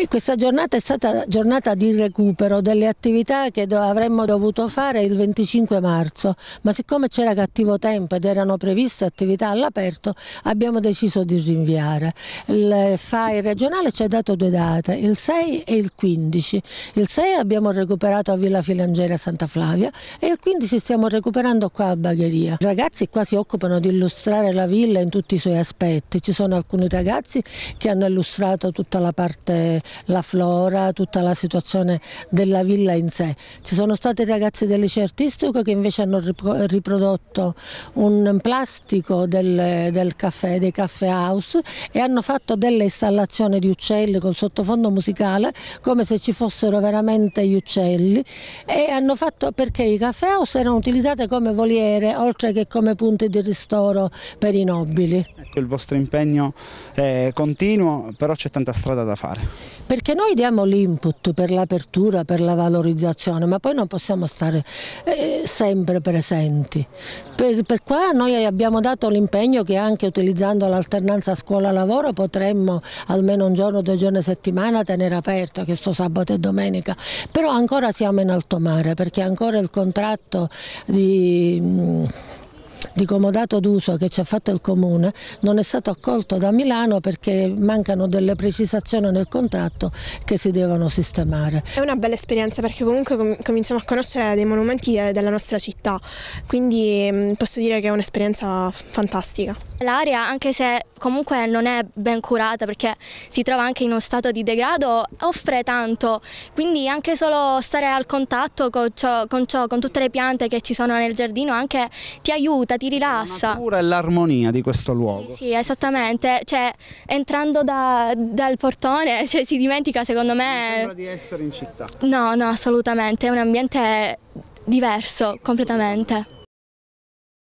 E questa giornata è stata giornata di recupero delle attività che do avremmo dovuto fare il 25 marzo, ma siccome c'era cattivo tempo ed erano previste attività all'aperto, abbiamo deciso di rinviare. Il FAI regionale ci ha dato due date, il 6 e il 15. Il 6 abbiamo recuperato a Villa Filangera Santa Flavia e il 15 stiamo recuperando qua a Bagheria. I ragazzi qua si occupano di illustrare la villa in tutti i suoi aspetti. Ci sono alcuni ragazzi che hanno illustrato tutta la parte la flora, tutta la situazione della villa in sé. Ci sono stati ragazzi del liceo artistico che invece hanno riprodotto un plastico del, del caffè, dei caffè house e hanno fatto delle installazioni di uccelli col sottofondo musicale come se ci fossero veramente gli uccelli e hanno fatto perché i caffè house erano utilizzati come voliere oltre che come punti di ristoro per i nobili. Ecco, il vostro impegno è continuo, però c'è tanta strada da fare perché noi diamo l'input per l'apertura, per la valorizzazione, ma poi non possiamo stare eh, sempre presenti. Per, per, qua noi abbiamo dato l'impegno che anche utilizzando l'alternanza scuola-lavoro potremmo almeno un giorno, due giorni a settimana tenere aperto, che sto sabato e domenica, però ancora siamo in alto mare perché ancora il contratto di di comodato d'uso che ci ha fatto il Comune non è stato accolto da Milano perché mancano delle precisazioni nel contratto che si devono sistemare. È una bella esperienza perché comunque cominciamo a conoscere dei monumenti eh, della nostra città, quindi mm, posso dire che è un'esperienza fantastica. L'area, anche se comunque non è ben curata perché si trova anche in uno stato di degrado, offre tanto, quindi anche solo stare al contatto con ciò, con, ciò, con tutte le piante che ci sono nel giardino anche ti aiuta, ti rilassa. La natura e l'armonia di questo luogo. Sì, sì esattamente, cioè, entrando da, dal portone cioè, si dimentica secondo me... Non sembra di essere in città. No, no, assolutamente, è un ambiente diverso completamente.